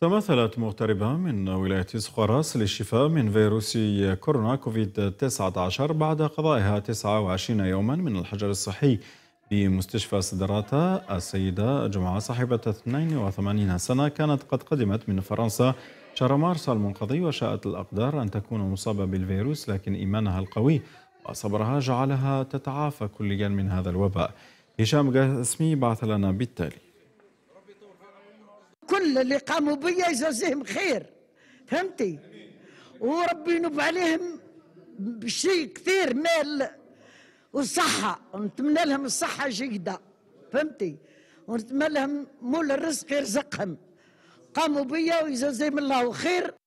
تمثلت مغتربة من ولاية سقراص للشفاء من فيروس كورونا كوفيد 19 بعد قضائها 29 يوما من الحجر الصحي بمستشفى سدراتا السيدة جمعة صاحبة 82 سنة كانت قد قدمت من فرنسا شهر مارس المنقضي وشاءت الأقدار أن تكون مصابة بالفيروس لكن إيمانها القوي وصبرها جعلها تتعافى كليا من هذا الوباء هشام قاسمي بعث لنا بالتالي كل اللي قاموا بيا يجازيهم خير فهمتي وربي ينوب عليهم بشيء كثير مال وصحة ونتمنى لهم الصحة جيدة فهمتي ونتمنى لهم مول الرزق يرزقهم قاموا بيا ويجازيهم الله خير